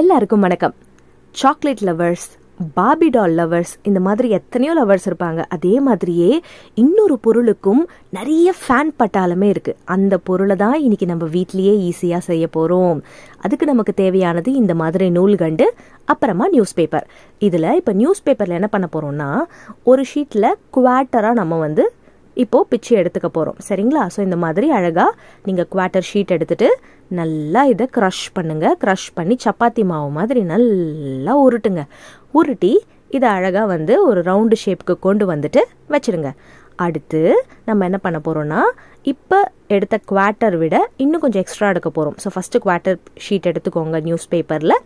எல்லாருக்கும் வணக்கம் chocolate lovers பாபி டால் லவர்ஸ் இந்த மாதிரி எத்தனையோ லவர்ஸ் இருப்பாங்க அதே மாதிரியே இன்னொரு பொருளுக்கும் நிறைய ஃபேன் பட்டாலுமே இருக்குது அந்த பொருளை தான் இன்றைக்கி நம்ம வீட்லேயே ஈஸியாக செய்ய போகிறோம் அதுக்கு நமக்கு தேவையானது இந்த மாதிரி நூல்கண்டு அப்புறமா நியூஸ் பேப்பர் இதில் இப்போ நியூஸ் பேப்பரில் என்ன பண்ண போகிறோம்னா ஒரு ஷீட்டில் குவாட்டராக நம்ம வந்து இப்போது பிச்சு எடுத்துக்க போகிறோம் சரிங்களா ஸோ இந்த மாதிரி அழகாக நீங்கள் குவார்ட்டர் ஷீட் எடுத்துகிட்டு நல்லா இதை க்ரஷ் பண்ணுங்கள் க்ரஷ் பண்ணி சப்பாத்தி மாவு மாதிரி நல்லா உருட்டுங்க உருட்டி இதை அழகாக வந்து ஒரு ரவுண்டு ஷேப்புக்கு கொண்டு வந்துட்டு வச்சுருங்க அடுத்து நம்ம என்ன பண்ண போகிறோன்னா இப்போ எடுத்த குவாட்டர் விட இன்னும் கொஞ்சம் எக்ஸ்ட்ரா எடுக்க போகிறோம் ஸோ ஃபஸ்ட்டு குவாட்டர் ஷீட் எடுத்துக்கோங்க நியூஸ் பேப்பரில்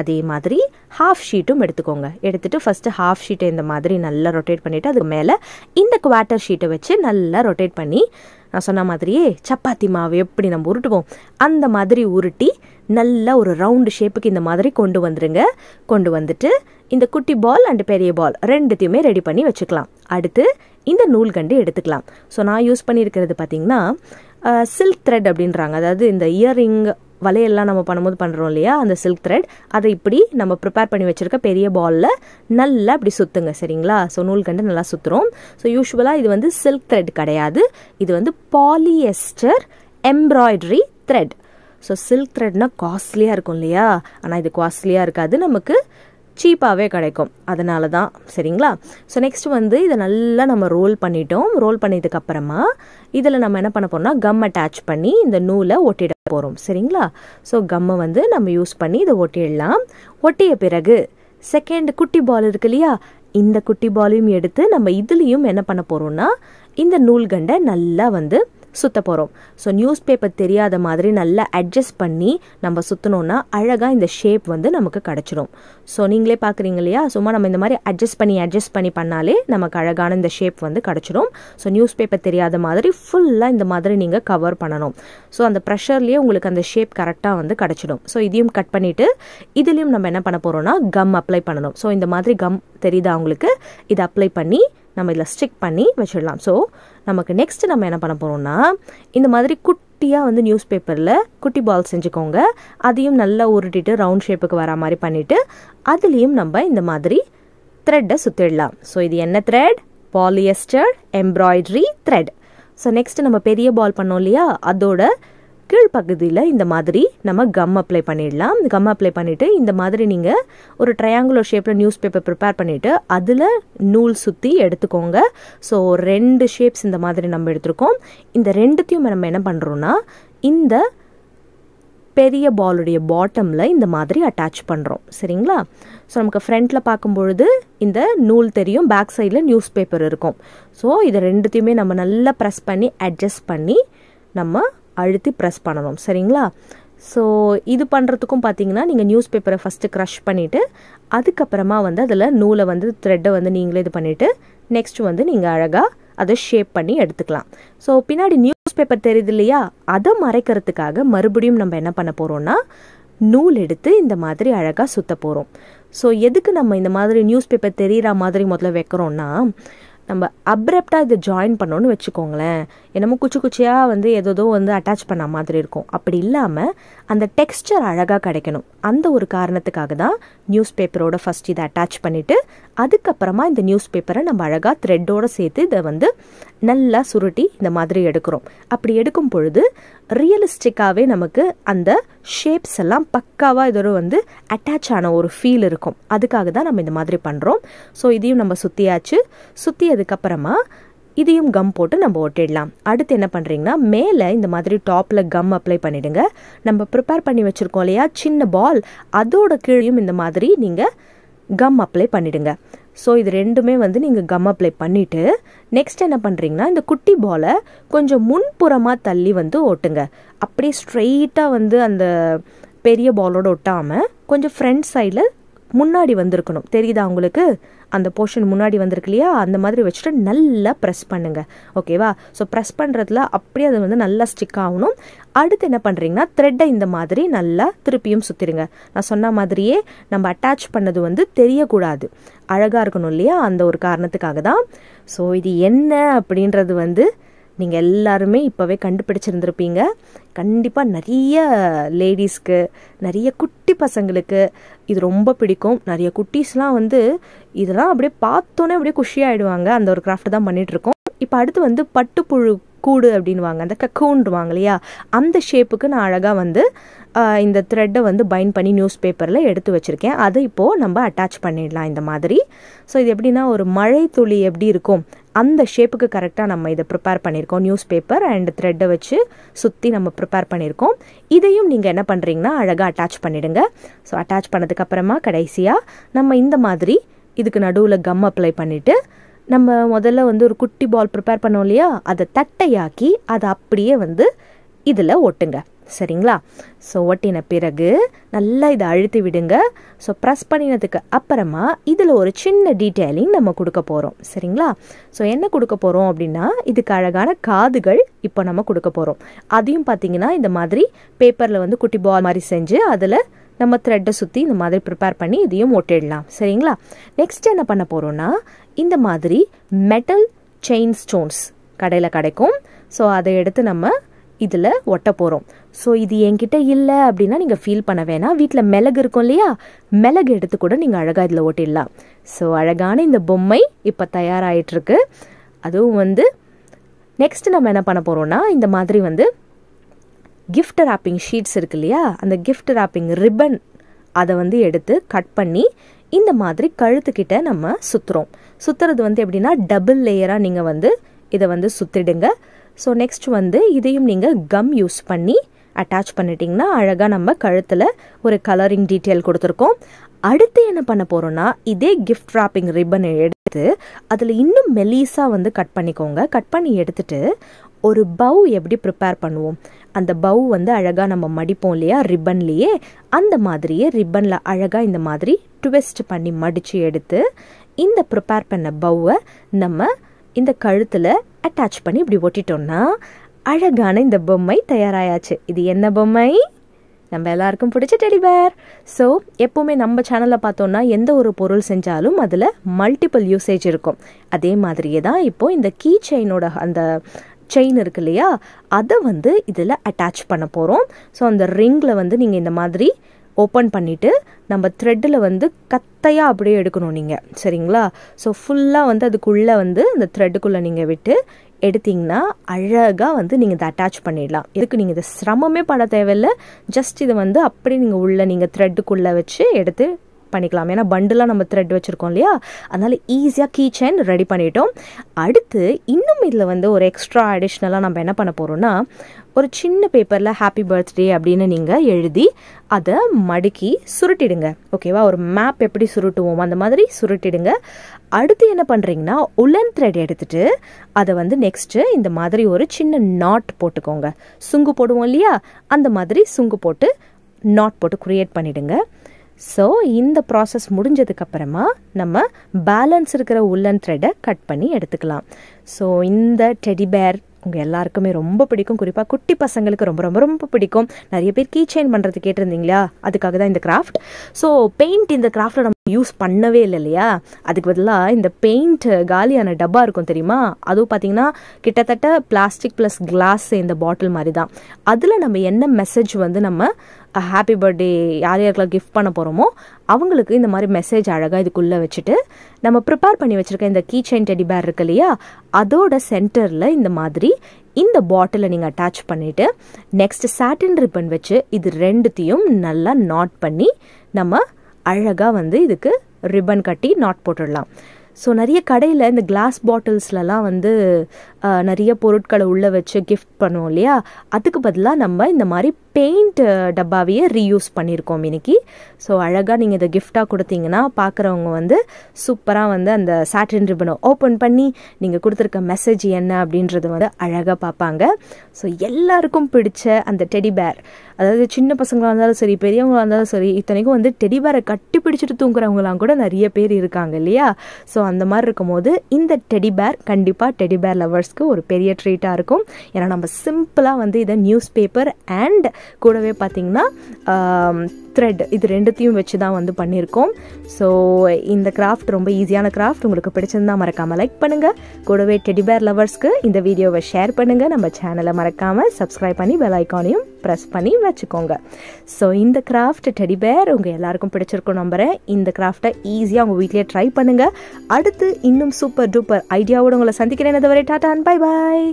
அதே மாதிரி ஹாஃப் ஷீட்டும் எடுத்துக்கோங்க எடுத்துகிட்டு ஃபர்ஸ்ட் ஹாஃப் ஷீட்டை இந்த மாதிரி நல்லா ரொட்டேட் பண்ணிவிட்டு அதுக்கு மேலே இந்த குவார்ட்டர் ஷீட்டை வச்சு நல்லா ரொட்டேட் பண்ணி நான் சொன்ன மாதிரியே சப்பாத்தி மாவு எப்படி நம்ம உருட்டுவோம் அந்த மாதிரி உருட்டி நல்லா ஒரு ரவுண்டு ஷேப்புக்கு இந்த மாதிரி கொண்டு வந்துடுங்க கொண்டு வந்துட்டு இந்த குட்டி பால் அண்ட் பெரிய பால் ரெண்டுத்தையுமே ரெடி பண்ணி வச்சுக்கலாம் அடுத்து இந்த நூல்கண்டு எடுத்துக்கலாம் ஸோ நான் யூஸ் பண்ணியிருக்கிறது பார்த்திங்கன்னா சில்க் த்ரெட் அப்படின்றாங்க அதாவது இந்த இயரிங் வலையெல்லாம் நம்ம பண்ணும்போது பண்ணுறோம் இல்லையா அந்த சில்க் த்ரெட் அதை இப்படி நம்ம ப்ரிப்பேர் பண்ணி வச்சுருக்க பெரிய பாலில் நல்லா அப்படி சுற்றுங்க சரிங்களா ஸோ நூல் கண்டு நல்லா சுற்றுறோம் ஸோ யூஸ்வலாக இது வந்து சில்க் த்ரெட் கிடையாது இது வந்து polyester embroidery thread so silk த்ரெட்னா காஸ்ட்லியாக இருக்கும் இல்லையா ஆனால் இது காஸ்ட்லியாக இருக்காது நமக்கு சீப்பாகவே கிடைக்கும் அதனால தான் சரிங்களா ஸோ நெக்ஸ்ட் வந்து இதை நல்லா நம்ம ரோல் பண்ணிட்டோம் ரோல் பண்ணதுக்கப்புறமா இதில் நம்ம என்ன பண்ண போகிறோம்னா கம் அட்டாச் பண்ணி இந்த நூலை ஒட்டிட போகிறோம் சரிங்களா ஸோ கம்மை வந்து நம்ம யூஸ் பண்ணி இதை ஒட்டிடலாம் ஒட்டிய பிறகு செகண்ட் குட்டி பால் இருக்கு இல்லையா இந்த குட்டி பாலையும் எடுத்து நம்ம இதுலேயும் என்ன பண்ண போகிறோம்னா இந்த நூல்கண்டை நல்லா வந்து சுத்த போகிறோம் ஸோ நியூஸ் பேப்பர் தெரியாத மாதிரி நல்லா அட்ஜஸ்ட் பண்ணி நம்ம சுற்றினோன்னா அழகாக இந்த ஷேப் வந்து நமக்கு கிடச்சிரும் ஸோ நீங்களே பார்க்குறீங்க இல்லையா சும்மா நம்ம இந்த மாதிரி அட்ஜஸ்ட் பண்ணி அட்ஜஸ்ட் பண்ணி பண்ணாலே நமக்கு அழகான இந்த ஷேப் வந்து கிடச்சிரும் ஸோ நியூஸ் பேப்பர் தெரியாத மாதிரி ஃபுல்லாக இந்த மாதிரி நீங்கள் கவர் பண்ணணும் ஸோ அந்த ப்ரெஷர்லேயே உங்களுக்கு அந்த ஷேப் கரெக்டாக வந்து கிடச்சிடும் ஸோ இதையும் கட் பண்ணிவிட்டு இதுலேயும் நம்ம என்ன பண்ண போகிறோம்னா கம் அப்ளை பண்ணணும் ஸோ இந்த மாதிரி கம் தெரியுதா உங்களுக்கு இதை அப்ளை பண்ணி நம்ம இதில் ஸ்டிக் பண்ணி வச்சிடலாம் ஸோ நமக்கு நெக்ஸ்ட்டு நம்ம என்ன பண்ண போகிறோம்னா இந்த மாதிரி குட்டியாக வந்து நியூஸ் பேப்பரில் குட்டி பால் செஞ்சுக்கோங்க அதையும் நல்லா உருட்டிட்டு ரவுண்ட் ஷேப்புக்கு வர மாதிரி பண்ணிவிட்டு அதுலேயும் நம்ம இந்த மாதிரி த்ரெட்டை சுற்றிடலாம் ஸோ இது என்ன thread polyester embroidery thread so next நம்ம பெரிய பால் பண்ணோம் இல்லையா அதோட கீழ்ப்பகுதியில் இந்த மாதிரி நம்ம கம் அப்ளை பண்ணிடலாம் கம் அப்ளை பண்ணிவிட்டு இந்த மாதிரி நீங்கள் ஒரு ட்ரையாங்குலர் ஷேப்பில் நியூஸ் பேப்பர் ப்ரிப்பேர் பண்ணிவிட்டு அதில் நூல் சுற்றி எடுத்துக்கோங்க ஸோ ரெண்டு ஷேப்ஸ் இந்த மாதிரி நம்ம எடுத்துருக்கோம் இந்த ரெண்டுத்தையும் நம்ம என்ன பண்ணுறோன்னா இந்த பெரிய பாலுடைய பாட்டமில் இந்த மாதிரி அட்டாச் பண்ணுறோம் சரிங்களா ஸோ நமக்கு ஃப்ரண்ட்டில் பார்க்கும்பொழுது இந்த நூல் தெரியும் பேக் சைடில் நியூஸ் பேப்பர் இருக்கும் ஸோ இதை ரெண்டுத்தையுமே நம்ம நல்லா ப்ரெஸ் பண்ணி அட்ஜஸ்ட் பண்ணி நம்ம அழுத்தி ப்ரெஸ் பண்ணணும் சரிங்களா ஸோ இது பண்ணுறதுக்கும் பார்த்தீங்கன்னா நீங்கள் நியூஸ் பேப்பரை ஃபஸ்ட்டு க்ரஷ் பண்ணிவிட்டு அதுக்கப்புறமா வந்து அதில் நூலை வந்து த்ரெட்டை வந்து நீங்களே இது பண்ணிவிட்டு நெக்ஸ்ட் வந்து நீங்கள் அழகாக அதை ஷேப் பண்ணி எடுத்துக்கலாம் ஸோ பின்னாடி நியூஸ் பேப்பர் தெரியுது இல்லையா அதை மறைக்கிறதுக்காக மறுபடியும் நம்ம என்ன பண்ண போகிறோம்னா நூல் எடுத்து இந்த மாதிரி அழகாக சுற்ற போகிறோம் ஸோ எதுக்கு நம்ம இந்த மாதிரி நியூஸ் பேப்பர் தெரிகிற மாதிரி முதல்ல வைக்கிறோன்னா நம்ம அப்ரப்டாக இதை ஜாயின் பண்ணோன்னு வச்சுக்கோங்களேன் என்னமோ குச்சி குச்சியாக வந்து ஏதோ வந்து அட்டாச் பண்ண மாதிரி இருக்கும் அப்படி இல்லாமல் அந்த டெக்ஸ்டர் அழகாக கிடைக்கணும் அந்த ஒரு காரணத்துக்காக தான் நியூஸ் பேப்பரோட ஃபஸ்ட் இதை அட்டாச் பண்ணிவிட்டு அதுக்கப்புறமா இந்த நியூஸ் பேப்பரை நம்ம அழகாக த்ரெட்டோடு சேர்த்து இதை வந்து நல்லா சுருட்டி இந்த மாதிரி எடுக்கிறோம் அப்படி எடுக்கும் பொழுது ரியலிஸ்டிக்காகவே நமக்கு அந்த ஷேப்ஸ் எல்லாம் பக்காவாக இதோட வந்து அட்டாச் ஆன ஒரு ஃபீல் இருக்கும் அதுக்காக தான் நம்ம இந்த மாதிரி பண்ணுறோம் ஸோ இதையும் நம்ம சுற்றியாச்சு சுற்றியதுக்கப்புறமா இதையும் கம் போட்டு நம்ம ஒட்டிடலாம் அடுத்து என்ன பண்ணுறீங்கன்னா மேலே இந்த மாதிரி டாப்பில் கம் அப்ளை பண்ணிவிடுங்க நம்ம ப்ரிப்பேர் பண்ணி வச்சுருக்கோம் இல்லையா சின்ன பால் அதோட கீழையும் இந்த மாதிரி நீங்கள் கம் அப்ளை பண்ணிவிடுங்க ஸோ இது ரெண்டுமே வந்து நீங்கள் கம் அப்ளை பண்ணிவிட்டு நெக்ஸ்ட் என்ன பண்ணுறீங்கன்னா இந்த குட்டி பாலை கொஞ்சம் முன்புறமாக தள்ளி வந்து ஓட்டுங்க அப்படியே ஸ்ட்ரெயிட்டாக வந்து அந்த பெரிய பாலோட ஒட்டாமல் கொஞ்சம் ஃப்ரண்ட் சைடில் முன்னாடி வந்திருக்கணும் தெரியுதா உங்களுக்கு அந்த போர்ஷன் முன்னாடி வந்திருக்கு இல்லையா அந்த மாதிரி வச்சுட்டு நல்லா ப்ரெஸ் பண்ணுங்கள் ஓகேவா ஸோ ப்ரெஸ் பண்ணுறதுல அப்படியே அது வந்து நல்லா ஸ்டிக் ஆகணும் அடுத்து என்ன பண்ணுறீங்கன்னா த்ரெட்டை இந்த மாதிரி நல்லா திருப்பியும் சுற்றிடுங்க நான் சொன்ன மாதிரியே நம்ம அட்டாச் பண்ணது வந்து தெரியக்கூடாது அழகாக இருக்கணும் இல்லையா அந்த ஒரு காரணத்துக்காக தான் ஸோ இது என்ன அப்படின்றது வந்து நீங்கள் எல்லாருமே இப்போவே கண்டுபிடிச்சிருந்துருப்பீங்க கண்டிப்பாக நிறைய லேடிஸ்க்கு நிறைய குட்டி பசங்களுக்கு இது ரொம்ப பிடிக்கும் நிறைய குட்டீஸ்லாம் வந்து இதெல்லாம் அப்படியே பார்த்தோன்னே அப்படியே குஷியாகிடுவாங்க அந்த ஒரு கிராஃப்ட் தான் பண்ணிகிட்ருக்கோம் இப்போ அடுத்து வந்து பட்டுப்புழு கூடு அப்படின்வாங்க அந்த கக்கூன்டுவாங்க இல்லையா அந்த ஷேப்புக்கு நான் அழகாக வந்து இந்த த்ரெட்டை வந்து பைண்ட் பண்ணி நியூஸ் பேப்பரில் எடுத்து வச்சுருக்கேன் அதை இப்போது நம்ம அட்டாச் பண்ணிடலாம் இந்த மாதிரி ஸோ இது எப்படின்னா ஒரு மழை துளி எப்படி இருக்கும் அந்த ஷேப்புக்கு கரெக்டாக நம்ம இதை ப்ரிப்பேர் பண்ணியிருக்கோம் நியூஸ் பேப்பர் அண்ட் த்ரெட்டை வச்சு சுற்றி நம்ம ப்ரிப்பேர் பண்ணியிருக்கோம் இதையும் நீங்கள் என்ன பண்ணுறீங்கன்னா அழகாக அட்டாச் பண்ணிவிடுங்க ஸோ அட்டாச் பண்ணதுக்கப்புறமா கடைசியாக நம்ம இந்த மாதிரி இதுக்கு நடுவில் கம் அப்ளை பண்ணிவிட்டு நம்ம முதல்ல வந்து ஒரு குட்டி பால் ப்ரிப்பேர் பண்ணோம் இல்லையா அதை தட்டையாக்கி அதை அப்படியே வந்து இதில் ஒட்டுங்க சரிங்களா ஸோ ஒட்டின பிறகு நல்லா இதை அழுத்தி விடுங்க ஸோ ப்ரெஸ் பண்ணினதுக்கு அப்புறமா இதில் ஒரு சின்ன டீட்டெயிலிங் நம்ம கொடுக்க போகிறோம் சரிங்களா ஸோ என்ன கொடுக்க போகிறோம் அப்படின்னா இதுக்கு அழகான காதுகள் இப்போ நம்ம கொடுக்க போகிறோம் அதையும் பார்த்தீங்கன்னா இந்த மாதிரி பேப்பரில் வந்து குட்டி பால் மாதிரி செஞ்சு அதில் நம்ம த்ரெட்டை சுற்றி இந்த மாதிரி ப்ரிப்பேர் பண்ணி இதையும் ஒட்டிடலாம் சரிங்களா நெக்ஸ்ட் என்ன பண்ண போகிறோம்னா இந்த மாதிரி மெட்டல் செயின் ஸ்டோன்ஸ் கடையில் கிடைக்கும் ஸோ அதை எடுத்து நம்ம இதில் ஒட்ட போகிறோம் ஸோ இது என்கிட்ட இல்லை அப்படின்னா நீங்கள் ஃபீல் பண்ண வேணாம் வீட்டில் மிளகு இருக்கும் இல்லையா மிளகு எடுத்து கூட நீங்கள் அழகாக இதில் ஓட்டிடலாம் ஸோ அழகான இந்த பொம்மை இப்போ தயாராகிட்டுருக்கு அதுவும் வந்து நெக்ஸ்ட் நம்ம என்ன பண்ண போகிறோம்னா இந்த மாதிரி வந்து கிஃப்ட் ராப்பிங் ஷீட்ஸ் இருக்கு இல்லையா அந்த கிஃப்ட் ராப்பிங் ரிப்பன் அதை வந்து எடுத்து கட் பண்ணி இந்த மாதிரி கழுத்துக்கிட்ட நம்ம சுற்றுறோம் சுற்றுறது வந்து எப்படின்னா டபுள் லேயராக நீங்கள் வந்து இதை வந்து சுற்றிடுங்க ஸோ நெக்ஸ்ட் வந்து இதையும் நீங்கள் கம் யூஸ் பண்ணி அட்டாச் பண்ணிட்டிங்கன்னா அழகாக நம்ம கழுத்தில் ஒரு கலரிங் டீட்டெயில் கொடுத்துருக்கோம் அடுத்து என்ன பண்ண போகிறோன்னா இதே கிஃப்ட் ராப்பிங் ரிப்பனை எடுத்து அதில் இன்னும் மெலீஸாக வந்து கட் பண்ணிக்கோங்க கட் பண்ணி எடுத்துட்டு ஒரு பவு எப்படி ப்ரிப்பேர் பண்ணுவோம் அந்த பவு வந்து அழகாக நம்ம மடிப்போம் இல்லையா ரிப்பன்லேயே அந்த மாதிரியே ரிப்பனில் அழகாக இந்த மாதிரி ட்விஸ்ட் பண்ணி மடித்து எடுத்து இந்த ப்ரிப்பேர் பண்ண பவ்வை நம்ம இந்த கழுத்தில் அட்டாச் பண்ணி இப்படி ஒட்டிட்டோம்னா அழகான இந்த பொம்மை தயாராயாச்சு இது என்ன பொம்மை நம்ம எல்லாருக்கும் பிடிச்ச டெடிபேர் ஸோ எப்போவுமே நம்ம சேனலில் பார்த்தோன்னா எந்த ஒரு பொருள் செஞ்சாலும் அதில் மல்டிபிள் யூசேஜ் இருக்கும் அதே மாதிரியே தான் இப்போது இந்த கீ செயினோட அந்த செயின் இருக்கு இல்லையா அதை வந்து இதில் அட்டாச் பண்ண போகிறோம் ஸோ அந்த ரிங்கில் வந்து நீங்கள் இந்த மாதிரி ஓப்பன் பண்ணிவிட்டு நம்ம த்ரெட்டில் வந்து கத்தையாக அப்படியே எடுக்கணும் நீங்கள் சரிங்களா ஸோ ஃபுல்லாக வந்து அதுக்குள்ளே வந்து அந்த த்ரெட்டுக்குள்ளே நீங்கள் விட்டு எடுத்திங்கன்னா அழகாக வந்து நீங்கள் இதை அட்டாச் பண்ணிடலாம் இதுக்கு நீங்கள் இதை சிரமமே பட தேவையில்லை ஜஸ்ட் இதை வந்து அப்படியே நீங்கள் உள்ளே நீங்கள் த்ரெட்டுக்குள்ளே வச்சு எடுத்து பண்ணிக்கலாம் ஏன்னா பண்டிலாக நம்ம த்ரெட் வச்சுருக்கோம் இல்லையா அதனால் ஈஸியாக கீ செயின் ரெடி பண்ணிட்டோம் அடுத்து இன்னும் இதில் வந்து ஒரு எக்ஸ்ட்ரா அடிஷ்னலாக நம்ம என்ன பண்ண போகிறோம்னா ஒரு சின்ன பேப்பரில் ஹாப்பி பர்த்டே அப்படின்னு நீங்கள் எழுதி அதை மடுக்கி சுருட்டிடுங்க ஓகேவா ஒரு மேப் எப்படி சுருட்டுவோம் அந்த மாதிரி சுருட்டிடுங்க அடுத்து என்ன பண்ணுறீங்கன்னா உலன் த்ரெட் எடுத்துகிட்டு அதை வந்து நெக்ஸ்ட்டு இந்த மாதிரி ஒரு சின்ன நாட் போட்டுக்கோங்க சுங்கு போடுவோம் இல்லையா அந்த மாதிரி சுங்கு போட்டு நாட் போட்டு க்ரியேட் பண்ணிவிடுங்க ஸோ இந்த ப்ராசஸ் முடிஞ்சதுக்கப்புறமா நம்ம பேலன்ஸ் இருக்கிற உள்ளன் த்ரெட்டை கட் பண்ணி எடுத்துக்கலாம் ஸோ இந்த டெடிபேர் உங்கள் எல்லாருக்குமே ரொம்ப பிடிக்கும் குறிப்பாக குட்டி பசங்களுக்கு ரொம்ப ரொம்ப ரொம்ப பிடிக்கும் நிறைய பேர் கீ செயின் பண்ணுறது கேட்டிருந்தீங்களா அதுக்காக தான் இந்த கிராஃப்ட் ஸோ பெயிண்ட் இந்த கிராஃப்டில் யூஸ் பண்ணவே இல்லை இல்லையா அதுக்கு பதிலாக இந்த பெயிண்ட் காலியான டப்பா இருக்கும் தெரியுமா அதுவும் பார்த்தீங்கன்னா கிட்டத்தட்ட பிளாஸ்டிக் ப்ளஸ் கிளாஸ் இந்த பாட்டில் மாதிரி தான் அதில் நம்ம என்ன மெசேஜ் வந்து நம்ம ஹாப்பி பர்த்டே யார் யாருக்கெல்லாம் கிஃப்ட் பண்ண போகிறோமோ அவங்களுக்கு இந்த மாதிரி மெசேஜ் அழகாக இதுக்குள்ளே வச்சுட்டு நம்ம ப்ரிப்பேர் பண்ணி வச்சுருக்க இந்த கீ செயின் டெடி பேர் இருக்கு இல்லையா அதோட சென்டரில் இந்த மாதிரி இந்த பாட்டிலை நீங்கள் அட்டாச் பண்ணிவிட்டு நெக்ஸ்ட் சாட்டின் ரிப்பன் வச்சு இது ரெண்டுத்தையும் நல்லா நாட் பண்ணி நம்ம அழகாக வந்து இதுக்கு ரிப்பன் கட்டி நாட் போட்டுடலாம் ஸோ நிறைய கடையில் இந்த கிளாஸ் பாட்டில்ஸ்லலாம் வந்து நிறைய பொருட்களை உள்ளே வச்சு கிஃப்ட் பண்ணுவோம் இல்லையா அதுக்கு பதிலாக நம்ம இந்த மாதிரி பெயிண்ட் டப்பாவையே ரீயூஸ் பண்ணியிருக்கோம் இன்னைக்கு ஸோ அழகாக நீங்கள் இதை கிஃப்டாக கொடுத்தீங்கன்னா பார்க்குறவங்க வந்து சூப்பராக வந்து அந்த சாட்டின் ரிப்பனை ஓப்பன் பண்ணி நீங்கள் கொடுத்துருக்க மெசேஜ் என்ன அப்படின்றது வந்து அழகாக பார்ப்பாங்க ஸோ எல்லாருக்கும் பிடிச்ச அந்த டெடி பேர் அதாவது சின்ன பசங்களாக இருந்தாலும் சரி பெரியவங்களாக இருந்தாலும் சரி இத்தனைக்கும் வந்து டெடி பேரை கட்டி பிடிச்சிட்டு தூங்குறவங்களாம் கூட நிறைய பேர் இருக்காங்க இல்லையா ஸோ அந்த மாதிரி இருக்கும்போது இந்த டெடி பேர் கண்டிப்பாக டெடி பேர் லவர்ஸ்க்கு ஒரு பெரிய ட்ரீட்டாக இருக்கும் ஏன்னா நம்ம சிம்பிளாக வந்து இதை நியூஸ் பேப்பர் அண்ட் கூடவே பார்த்திங்கன்னா த்ரெட் இது ரெண்டுத்தையும் வச்சு தான் வந்து பண்ணியிருக்கோம் ஸோ இந்த கிராஃப்ட் ரொம்ப ஈஸியான கிராஃப்ட் உங்களுக்கு பிடிச்சிருந்தால் மறக்காமல் லைக் பண்ணுங்கள் கூடவே டெடிபேர் லவர்ஸ்க்கு இந்த வீடியோவை ஷேர் பண்ணுங்கள் நம்ம சேனலை மறக்காமல் சப்ஸ்கிரைப் பண்ணி பெல் ஐக்கானையும் ப்ரெஸ் பண்ணி வச்சுக்கோங்க ஸோ இந்த கிராஃப்ட் டெடிபேர் உங்கள் எல்லாருக்கும் பிடிச்சிருக்கும் நம்புகிறேன் இந்த கிராஃப்டை ஈஸியாக உங்கள் வீட்லேயே ட்ரை பண்ணுங்கள் அடுத்து இன்னும் சூப்பர் டூப்பர் ஐடியாவோட உங்களை சந்திக்கிறேன் இதுவரை டாட்டா அண்ட் பாய் பாய்